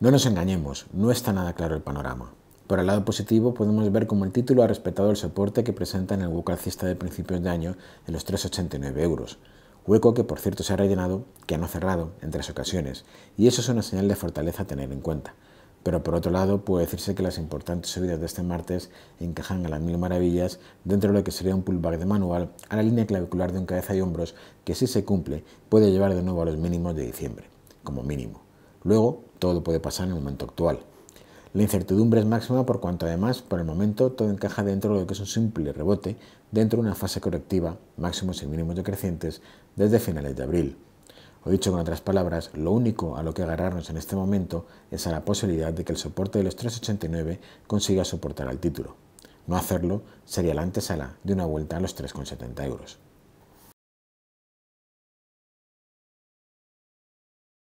No nos engañemos, no está nada claro el panorama. Por el lado positivo, podemos ver cómo el título ha respetado el soporte que presenta en el hueco de principios de año de los 3,89 euros, hueco que por cierto se ha rellenado, que ha no cerrado, en tres ocasiones, y eso es una señal de fortaleza a tener en cuenta. Pero por otro lado, puede decirse que las importantes subidas de este martes encajan a las mil maravillas dentro de lo que sería un pullback de manual a la línea clavicular de un cabeza y hombros que si se cumple puede llevar de nuevo a los mínimos de diciembre, como mínimo. Luego, todo puede pasar en el momento actual. La incertidumbre es máxima por cuanto además, por el momento, todo encaja dentro de lo que es un simple rebote dentro de una fase correctiva, máximos y mínimos decrecientes, desde finales de abril. O dicho con otras palabras, lo único a lo que agarrarnos en este momento es a la posibilidad de que el soporte de los 3,89 consiga soportar al título. No hacerlo sería la antesala de una vuelta a los 3,70 euros.